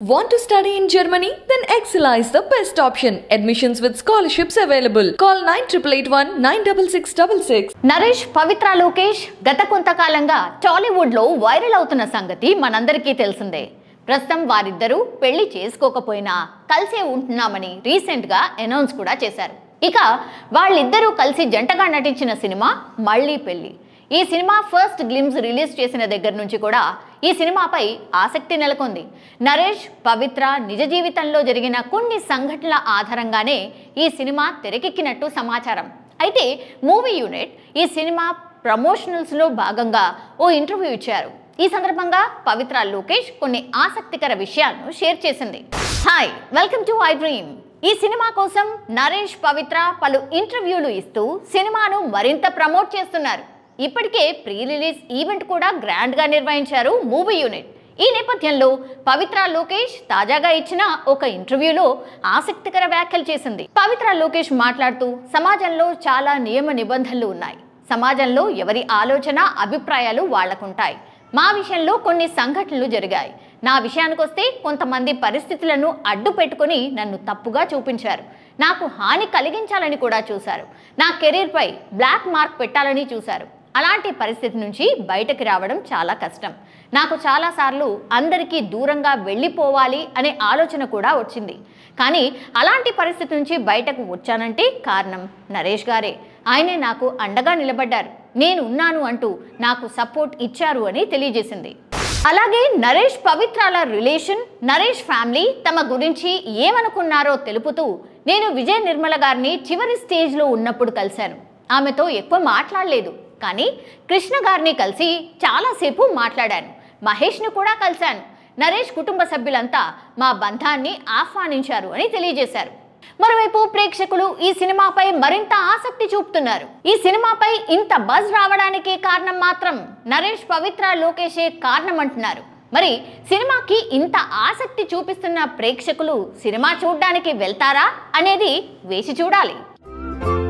Want to study in Germany? Then Excella is the best option. Admissions with scholarships available. Call 9881-96666. Naresh పవిత్ర లోకేష్ గత కొంతకాలంగా టాలీవుడ్లో viral అవుతున్న సంగతి మనందరికీ తెలిసిందే ప్రస్తుతం వారిద్దరూ పెళ్లి చేసుకోకపోయినా కలిసే ఉంటున్నామని రీసెంట్గా అనౌన్స్ కూడా చేశారు ఇక వాళ్ళిద్దరూ కలిసి జంటగా నటించిన సినిమా మళ్ళీ పెళ్ళి ఈ సినిమా ఫస్ట్ గ్లిమ్స్ రిలీజ్ చేసిన దగ్గర నుంచి కూడా ఈ సినిమాపై ఆసక్తి నెలకొంది నరేష్ పవిత్ర నిజ జీవితంలో జరిగిన కొన్ని సంఘటనల ఆధారంగానే ఈ సినిమా తెరకెక్కినట్టు సమాచారం అయితే మూవీ యూనిట్ ఈ సినిమా ప్రమోషనల్స్లో భాగంగా ఓ ఇంటర్వ్యూ ఇచ్చారు ఈ సందర్భంగా పవిత్ర లోకేష్ కొన్ని ఆసక్తికర విషయాలను షేర్ చేసింది hi welcome to I dream ఈ సినిమా కోసం నరేష్ పవిత్ర పలు ఇంటర్వ్యూలు ఇస్తూ సినిమాను మరింత ప్రమోట్ చేస్తున్నారు ఇప్పటికే ప్రీ రిలీజ్ ఈవెంట్ కూడా గ్రాండ్గా నిర్వహించారు మూవీ యూనిట్ ఈ నేపథ్యంలో పవిత్ర లోకేష్ తాజాగా ఇచ్చిన ఒక ఇంటర్వ్యూలో ఆసక్తికర వ్యాఖ్యలు చేసింది పవిత్ర లోకేష్ మాట్లాడుతూ సమాజంలో చాలా నియమ నిబంధనలు ఉన్నాయి సమాజంలో ఎవరి ఆలోచన అభిప్రాయాలు వాళ్లకుంటాయి మా విషయంలో కొన్ని సంఘటనలు జరిగాయి నా విషయానికొస్తే కొంతమంది పరిస్థితులను అడ్డు పెట్టుకుని నన్ను తప్పుగా చూపించారు నాకు హాని కలిగించాలని కూడా చూశారు నా కెరీర్పై బ్లాక్ మార్క్ పెట్టాలని చూశారు అలాంటి పరిస్థితి నుంచి బయటకు రావడం చాలా కష్టం నాకు చాలాసార్లు అందరికీ దూరంగా వెళ్ళిపోవాలి అనే ఆలోచన కూడా వచ్చింది కానీ అలాంటి పరిస్థితి నుంచి బయటకు వచ్చానంటే కారణం నరేష్ గారే ఆయనే నాకు అండగా నిలబడ్డారు నేను ఉన్నాను అంటూ నాకు సపోర్ట్ ఇచ్చారు అని తెలియజేసింది అలాగే నరేష్ పవిత్రాల రిలేషన్ నరేష్ ఫ్యామిలీ తమ గురించి ఏమనుకున్నారో తెలుపుతూ నేను విజయ నిర్మల గారిని చివరి స్టేజ్లో ఉన్నప్పుడు కలిశాను ఆమెతో ఎక్కువ మాట్లాడలేదు కానీ కృష్ణ గారిని కలిసి చాలాసేపు మాట్లాడాను మహేష్ను కూడా కలిశాను నరేష్ కుటుంబ సభ్యులంతా మా బంధాన్ని ఆహ్వానించారు అని తెలియజేశారు మరోవైపు ప్రేక్షకులు ఈ సినిమాపై మరింత ఆసక్తి చూపుతున్నారు ఈ సినిమాపై ఇంత బజ్ రావడానికి కారణం మాత్రం నరేష్ పవిత్ర లోకేషే కారణం అంటున్నారు మరి సినిమాకి ఇంత ఆసక్తి చూపిస్తున్న ప్రేక్షకులు సినిమా చూడడానికి వెళ్తారా అనేది వేచి చూడాలి